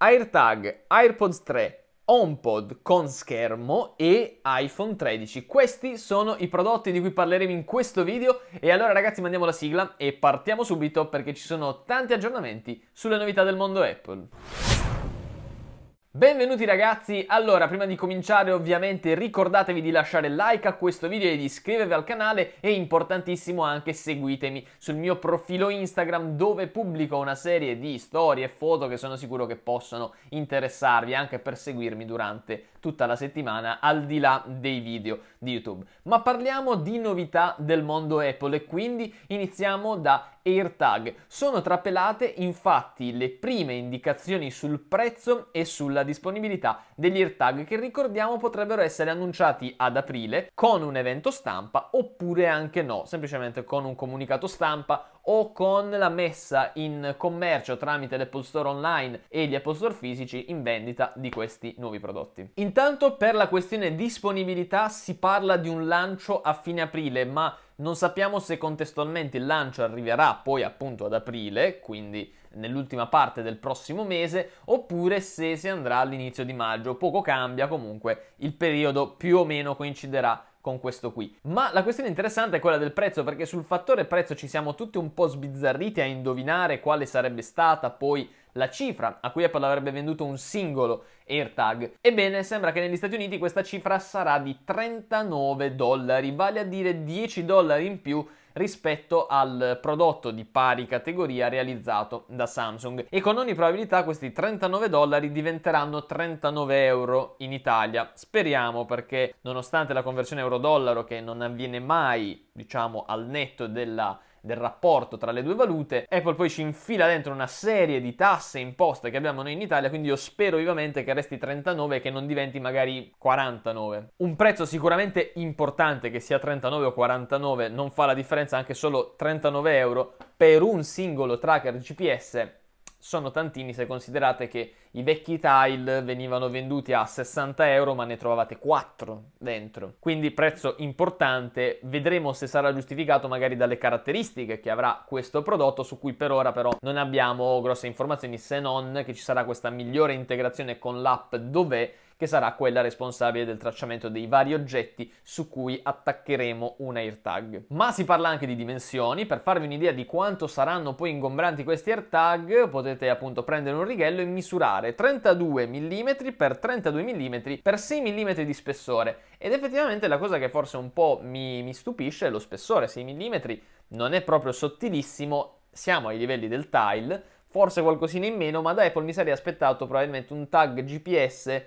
AirTag, AirPods 3, HomePod con schermo e iPhone 13. Questi sono i prodotti di cui parleremo in questo video e allora ragazzi mandiamo la sigla e partiamo subito perché ci sono tanti aggiornamenti sulle novità del mondo Apple. Benvenuti ragazzi, allora prima di cominciare ovviamente ricordatevi di lasciare like a questo video e di iscrivervi al canale e importantissimo anche seguitemi sul mio profilo Instagram dove pubblico una serie di storie e foto che sono sicuro che possono interessarvi anche per seguirmi durante tutta la settimana al di là dei video di YouTube. Ma parliamo di novità del mondo Apple e quindi iniziamo da AirTag. Sono trapelate infatti le prime indicazioni sul prezzo e sulla disponibilità degli AirTag che ricordiamo potrebbero essere annunciati ad aprile con un evento stampa oppure anche no, semplicemente con un comunicato stampa o con la messa in commercio tramite l'Apple Store online e gli Apple Store fisici in vendita di questi nuovi prodotti. Intanto per la questione disponibilità si parla di un lancio a fine aprile, ma non sappiamo se contestualmente il lancio arriverà poi appunto ad aprile, quindi nell'ultima parte del prossimo mese, oppure se si andrà all'inizio di maggio. Poco cambia, comunque il periodo più o meno coinciderà con questo qui. Ma la questione interessante è quella del prezzo, perché sul fattore prezzo ci siamo tutti un po' sbizzarriti a indovinare quale sarebbe stata poi la cifra a cui Apple avrebbe venduto un singolo AirTag. Ebbene, sembra che negli Stati Uniti questa cifra sarà di 39 dollari, vale a dire 10 dollari in più rispetto al prodotto di pari categoria realizzato da Samsung e con ogni probabilità questi 39 dollari diventeranno 39 euro in Italia. Speriamo perché nonostante la conversione euro-dollaro che non avviene mai diciamo al netto della del rapporto tra le due valute. Apple poi ci infila dentro una serie di tasse e imposte che abbiamo noi in Italia, quindi io spero vivamente che resti 39 e che non diventi magari 49. Un prezzo sicuramente importante che sia 39 o 49 non fa la differenza, anche solo 39 euro per un singolo tracker GPS sono tantini se considerate che i vecchi tile venivano venduti a 60 euro ma ne trovavate 4 dentro. Quindi prezzo importante, vedremo se sarà giustificato magari dalle caratteristiche che avrà questo prodotto su cui per ora però non abbiamo grosse informazioni se non che ci sarà questa migliore integrazione con l'app dove che sarà quella responsabile del tracciamento dei vari oggetti su cui attaccheremo un AirTag. Ma si parla anche di dimensioni, per farvi un'idea di quanto saranno poi ingombranti questi AirTag potete appunto prendere un righello e misurare 32 mm x 32 mm x 6 mm di spessore ed effettivamente la cosa che forse un po' mi, mi stupisce è lo spessore, 6 mm non è proprio sottilissimo, siamo ai livelli del tile, forse qualcosina in meno, ma da Apple mi sarei aspettato probabilmente un tag GPS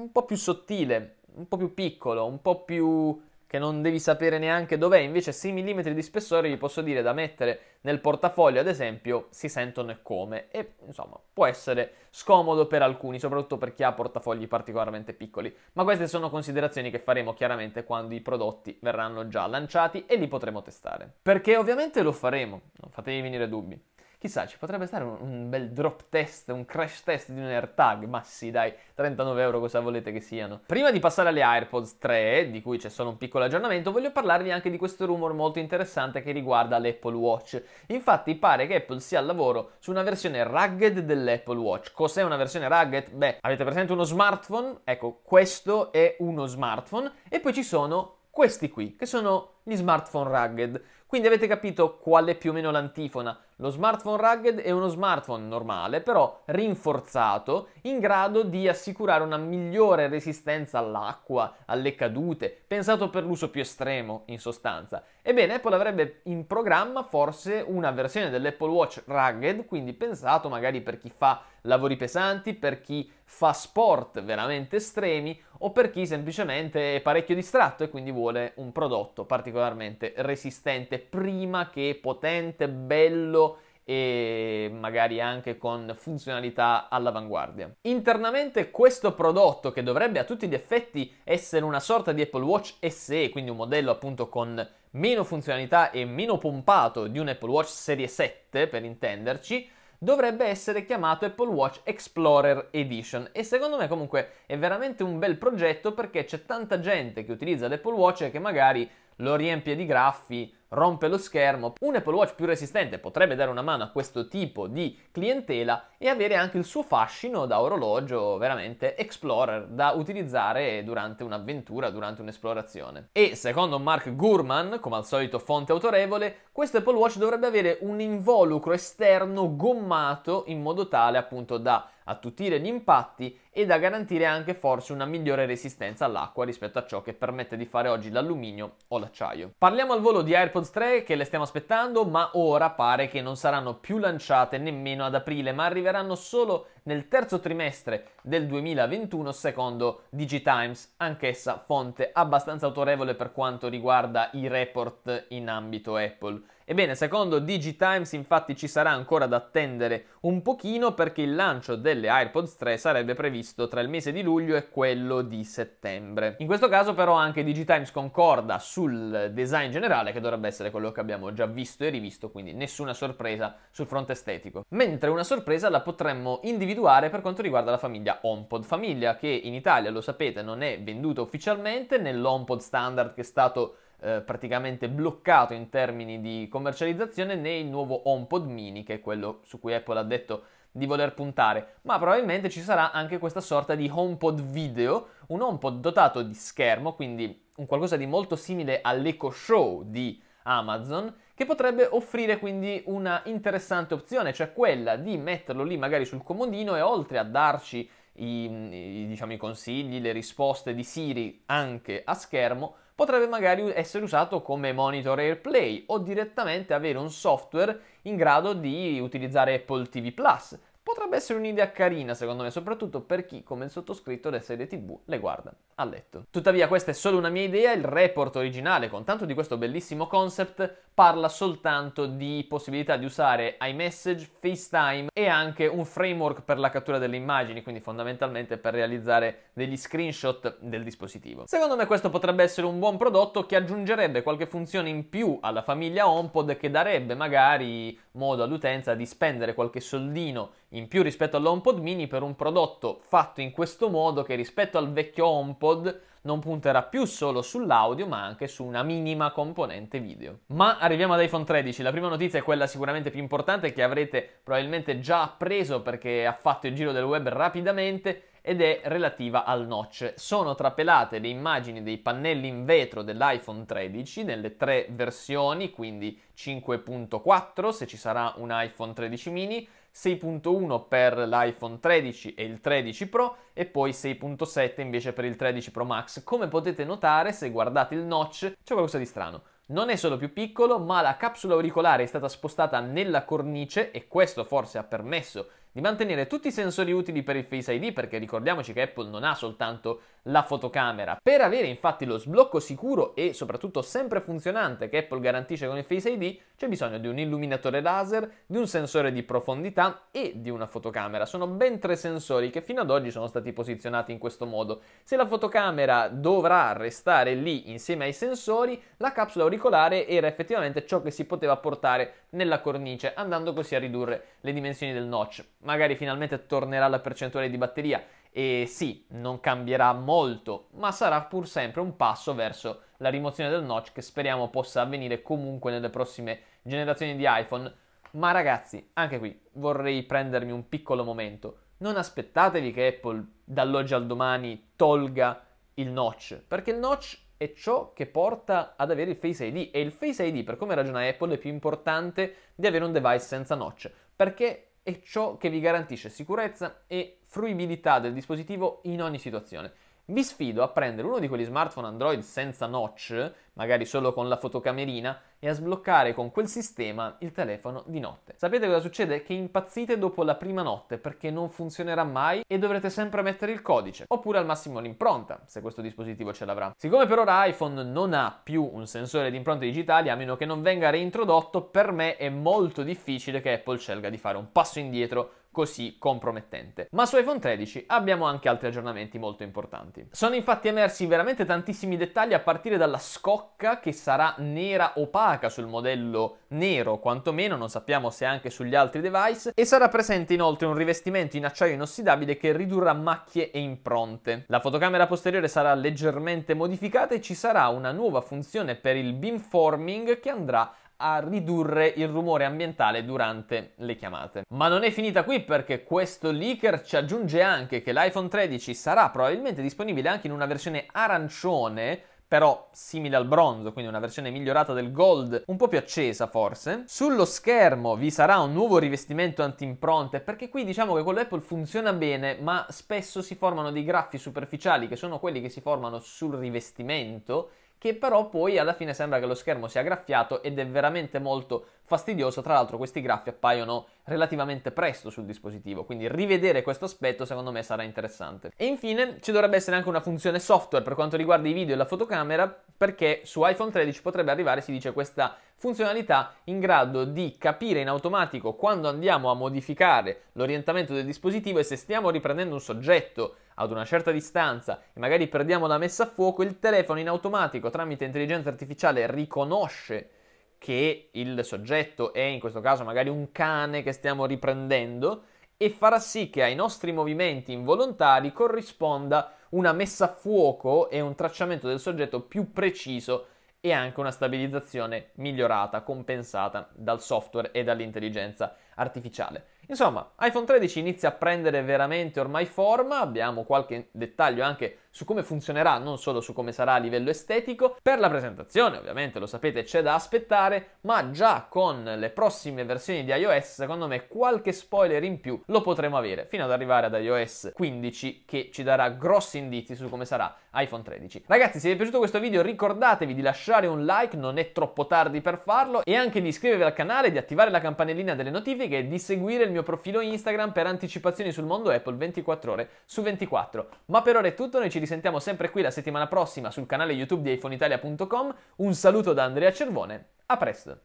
un po' più sottile, un po' più piccolo, un po' più che non devi sapere neanche dov'è, invece 6 mm di spessore vi posso dire da mettere nel portafoglio, ad esempio, si sentono e come e insomma, può essere scomodo per alcuni, soprattutto per chi ha portafogli particolarmente piccoli, ma queste sono considerazioni che faremo chiaramente quando i prodotti verranno già lanciati e li potremo testare. Perché ovviamente lo faremo, non fatevi venire dubbi. Chissà, ci potrebbe stare un, un bel drop test, un crash test di un AirTag, ma sì dai, 39 euro cosa volete che siano. Prima di passare alle AirPods 3, di cui c'è solo un piccolo aggiornamento, voglio parlarvi anche di questo rumor molto interessante che riguarda l'Apple Watch. Infatti pare che Apple sia al lavoro su una versione rugged dell'Apple Watch. Cos'è una versione rugged? Beh, avete presente uno smartphone? Ecco, questo è uno smartphone e poi ci sono questi qui, che sono gli smartphone rugged. Quindi avete capito qual è più o meno l'antifona. Lo smartphone rugged è uno smartphone normale, però rinforzato, in grado di assicurare una migliore resistenza all'acqua, alle cadute, pensato per l'uso più estremo in sostanza. Ebbene, Apple avrebbe in programma forse una versione dell'Apple Watch rugged, quindi pensato magari per chi fa lavori pesanti, per chi fa sport veramente estremi o per chi semplicemente è parecchio distratto e quindi vuole un prodotto particolarmente resistente prima che potente, bello e magari anche con funzionalità all'avanguardia. Internamente questo prodotto che dovrebbe a tutti gli effetti essere una sorta di Apple Watch SE, quindi un modello appunto con meno funzionalità e meno pompato di un Apple Watch Serie 7 per intenderci, dovrebbe essere chiamato Apple Watch Explorer Edition e secondo me comunque è veramente un bel progetto perché c'è tanta gente che utilizza l'Apple Watch e che magari lo riempie di graffi rompe lo schermo. Un Apple Watch più resistente potrebbe dare una mano a questo tipo di clientela e avere anche il suo fascino da orologio veramente explorer da utilizzare durante un'avventura, durante un'esplorazione. E secondo Mark Gurman, come al solito fonte autorevole, questo Apple Watch dovrebbe avere un involucro esterno gommato in modo tale appunto da attutire gli impatti e da garantire anche forse una migliore resistenza all'acqua rispetto a ciò che permette di fare oggi l'alluminio o l'acciaio. Parliamo al volo di AirPods 3 che le stiamo aspettando, ma ora pare che non saranno più lanciate nemmeno ad aprile, ma arriveranno solo nel terzo trimestre del 2021 secondo Digitimes, anch'essa fonte abbastanza autorevole per quanto riguarda i report in ambito Apple. Ebbene, secondo Digitimes infatti ci sarà ancora da attendere un pochino perché il lancio delle AirPods 3 sarebbe previsto tra il mese di luglio e quello di settembre. In questo caso però anche Digitimes concorda sul design generale che dovrebbe essere quello che abbiamo già visto e rivisto, quindi nessuna sorpresa sul fronte estetico. Mentre una sorpresa la potremmo individuare individuare per quanto riguarda la famiglia HomePod, famiglia che in Italia, lo sapete, non è venduta ufficialmente nell'HomePod standard che è stato eh, praticamente bloccato in termini di commercializzazione né il nuovo HomePod mini che è quello su cui Apple ha detto di voler puntare, ma probabilmente ci sarà anche questa sorta di HomePod video, un HomePod dotato di schermo, quindi un qualcosa di molto simile all'Eco Show di Amazon, che potrebbe offrire quindi una interessante opzione, cioè quella di metterlo lì magari sul comodino e oltre a darci i, i, diciamo, i consigli, le risposte di Siri anche a schermo, potrebbe magari essere usato come monitor AirPlay o direttamente avere un software in grado di utilizzare Apple TV Plus potrebbe essere un'idea carina secondo me, soprattutto per chi, come il sottoscritto, le serie tv le guarda a letto. Tuttavia questa è solo una mia idea, il report originale con tanto di questo bellissimo concept parla soltanto di possibilità di usare iMessage, FaceTime e anche un framework per la cattura delle immagini, quindi fondamentalmente per realizzare degli screenshot del dispositivo. Secondo me questo potrebbe essere un buon prodotto che aggiungerebbe qualche funzione in più alla famiglia HomePod che darebbe magari modo all'utenza di spendere qualche soldino in più rispetto all'HomePod mini per un prodotto fatto in questo modo che rispetto al vecchio HomePod non punterà più solo sull'audio ma anche su una minima componente video. Ma arriviamo ad iPhone 13, la prima notizia è quella sicuramente più importante che avrete probabilmente già appreso perché ha fatto il giro del web rapidamente ed è relativa al notch. Sono trapelate le immagini dei pannelli in vetro dell'iPhone 13 nelle tre versioni, quindi 5.4 se ci sarà un iPhone 13 mini, 6.1 per l'iPhone 13 e il 13 Pro e poi 6.7 invece per il 13 Pro Max. Come potete notare se guardate il notch c'è qualcosa di strano. Non è solo più piccolo, ma la capsula auricolare è stata spostata nella cornice e questo forse ha permesso di mantenere tutti i sensori utili per il Face ID, perché ricordiamoci che Apple non ha soltanto la fotocamera. Per avere infatti lo sblocco sicuro e soprattutto sempre funzionante che Apple garantisce con il Face ID, c'è bisogno di un illuminatore laser, di un sensore di profondità e di una fotocamera. Sono ben tre sensori che fino ad oggi sono stati posizionati in questo modo. Se la fotocamera dovrà restare lì insieme ai sensori, la capsula auricolare era effettivamente ciò che si poteva portare nella cornice, andando così a ridurre le dimensioni del notch. Magari finalmente tornerà la percentuale di batteria e sì, non cambierà molto, ma sarà pur sempre un passo verso la rimozione del notch che speriamo possa avvenire comunque nelle prossime generazioni di iPhone. Ma ragazzi, anche qui vorrei prendermi un piccolo momento. Non aspettatevi che Apple dall'oggi al domani tolga il notch, perché il notch è ciò che porta ad avere il Face ID e il Face ID, per come ragiona Apple, è più importante di avere un device senza notch, perché è ciò che vi garantisce sicurezza e fruibilità del dispositivo in ogni situazione. Vi sfido a prendere uno di quegli smartphone Android senza notch, magari solo con la fotocamerina, e a sbloccare con quel sistema il telefono di notte. Sapete cosa succede? Che impazzite dopo la prima notte perché non funzionerà mai e dovrete sempre mettere il codice, oppure al massimo l'impronta, se questo dispositivo ce l'avrà. Siccome per ora iPhone non ha più un sensore di impronte digitali, a meno che non venga reintrodotto, per me è molto difficile che Apple scelga di fare un passo indietro così compromettente. Ma su iPhone 13 abbiamo anche altri aggiornamenti molto importanti. Sono infatti emersi veramente tantissimi dettagli a partire dalla scocca che sarà nera opaca sul modello nero, quantomeno non sappiamo se anche sugli altri device, e sarà presente inoltre un rivestimento in acciaio inossidabile che ridurrà macchie e impronte. La fotocamera posteriore sarà leggermente modificata e ci sarà una nuova funzione per il beamforming che andrà a ridurre il rumore ambientale durante le chiamate. Ma non è finita qui perché questo leaker ci aggiunge anche che l'iPhone 13 sarà probabilmente disponibile anche in una versione arancione però simile al bronzo, quindi una versione migliorata del gold, un po' più accesa forse. Sullo schermo vi sarà un nuovo rivestimento anti-impronte, perché qui diciamo che con l'Apple funziona bene, ma spesso si formano dei graffi superficiali, che sono quelli che si formano sul rivestimento, che però poi alla fine sembra che lo schermo sia graffiato ed è veramente molto fastidioso. Tra l'altro questi graffi appaiono relativamente presto sul dispositivo, quindi rivedere questo aspetto secondo me sarà interessante. E infine ci dovrebbe essere anche una funzione software per quanto riguarda i video e la fotocamera, perché su iPhone 13 potrebbe arrivare, si dice, questa funzionalità in grado di capire in automatico quando andiamo a modificare l'orientamento del dispositivo e se stiamo riprendendo un soggetto ad una certa distanza e magari perdiamo la messa a fuoco, il telefono in automatico tramite intelligenza artificiale riconosce che il soggetto è in questo caso magari un cane che stiamo riprendendo e farà sì che ai nostri movimenti involontari corrisponda una messa a fuoco e un tracciamento del soggetto più preciso e anche una stabilizzazione migliorata, compensata dal software e dall'intelligenza artificiale. Insomma, iPhone 13 inizia a prendere veramente ormai forma, abbiamo qualche dettaglio anche su come funzionerà, non solo su come sarà a livello estetico. Per la presentazione, ovviamente, lo sapete, c'è da aspettare, ma già con le prossime versioni di iOS, secondo me qualche spoiler in più lo potremo avere, fino ad arrivare ad iOS 15 che ci darà grossi indizi su come sarà iPhone 13. Ragazzi, se vi è piaciuto questo video ricordatevi di lasciare un like, non è troppo tardi per farlo, e anche di iscrivervi al canale, di attivare la campanellina delle notifiche e di seguire il mio mio profilo Instagram per anticipazioni sul mondo Apple 24 ore su 24. Ma per ora è tutto, noi ci risentiamo sempre qui la settimana prossima sul canale YouTube di iPhoneitalia.com. Un saluto da Andrea Cervone, a presto!